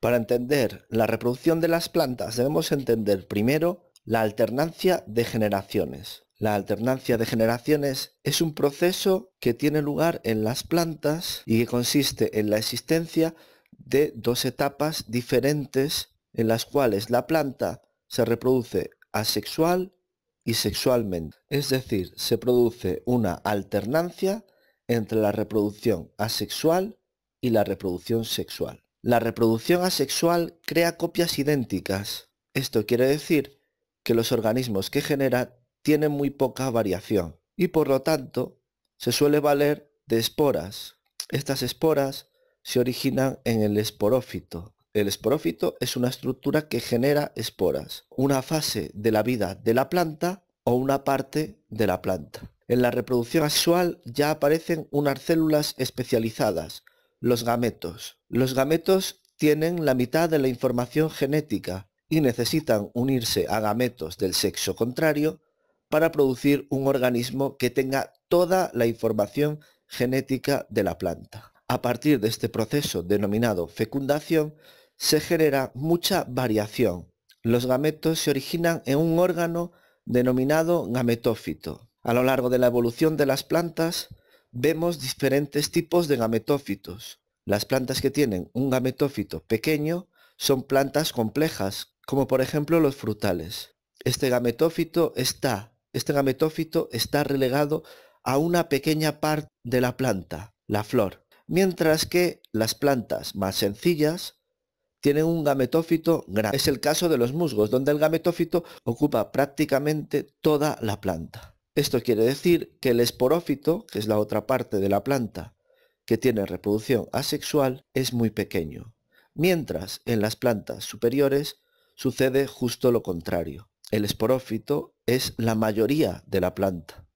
Para entender la reproducción de las plantas debemos entender primero la alternancia de generaciones. La alternancia de generaciones es un proceso que tiene lugar en las plantas y que consiste en la existencia de dos etapas diferentes en las cuales la planta se reproduce asexual y sexualmente. Es decir, se produce una alternancia entre la reproducción asexual y la reproducción sexual. La reproducción asexual crea copias idénticas. Esto quiere decir que los organismos que genera tienen muy poca variación y por lo tanto se suele valer de esporas. Estas esporas se originan en el esporófito. El esporófito es una estructura que genera esporas, una fase de la vida de la planta o una parte de la planta. En la reproducción asexual ya aparecen unas células especializadas los gametos. Los gametos tienen la mitad de la información genética y necesitan unirse a gametos del sexo contrario para producir un organismo que tenga toda la información genética de la planta. A partir de este proceso denominado fecundación, se genera mucha variación. Los gametos se originan en un órgano denominado gametófito. A lo largo de la evolución de las plantas, vemos diferentes tipos de gametófitos. Las plantas que tienen un gametófito pequeño son plantas complejas, como por ejemplo los frutales. Este gametófito está, este gametófito está relegado a una pequeña parte de la planta, la flor, mientras que las plantas más sencillas tienen un gametófito grande. Es el caso de los musgos, donde el gametófito ocupa prácticamente toda la planta. Esto quiere decir que el esporófito, que es la otra parte de la planta que tiene reproducción asexual, es muy pequeño, mientras en las plantas superiores sucede justo lo contrario. El esporófito es la mayoría de la planta.